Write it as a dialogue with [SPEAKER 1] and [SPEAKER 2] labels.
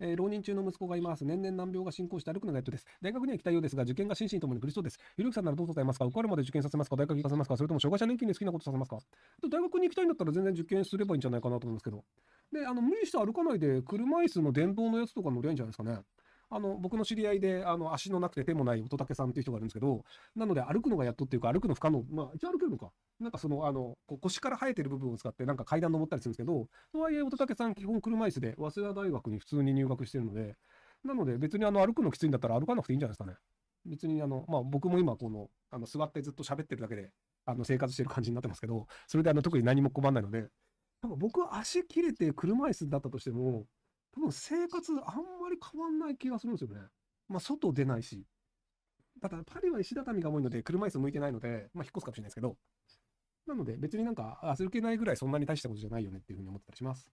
[SPEAKER 1] えー、浪人中の息子がいます。年々難病が進行して歩くのがやっとです。大学には行きたいようですが、受験が心身ともに苦しそうです。ゆるきさんならどう答えますか受かるまで受験させますか大学行かせますかそれとも障害者年金で好きなことさせますか大学に行きたいんだったら全然受験すればいいんじゃないかなと思うんですけど。で、あの、無理して歩かないで、車椅子の電動のやつとか乗りゃいいんじゃないですかね。あの、僕の知り合いで、あの、足のなくて手もない乙武さんっていう人がいるんですけど、なので歩くのがやっとっていうか、歩くの不可能。まあ、一応歩けるのか。なんかその、あの、腰から生えてる部分を使って、なんか階段登ったりするんですけど、とはいえ、乙武さん、基本車椅子で、早稲田大学に普通に入学してるので、なので、別にあの、歩くのきついんだったら歩かなくていいんじゃないですかね。別にあの、まあ、僕も今、この、あの、座ってずっと喋ってるだけで、あの、生活してる感じになってますけど、それであの、特に何も困らないので、多分僕は足切れて車椅子だったとしても、多分生活あんまり変わんない気がするんですよね。まあ、外出ないし。ただ、パリは石畳が多いので、車椅子向いてないので、まあ、引っ越すかもしれないですけど、なので別になんか焦るけないぐらいそんなに大したことじゃないよねっていうふうに思ってたりします。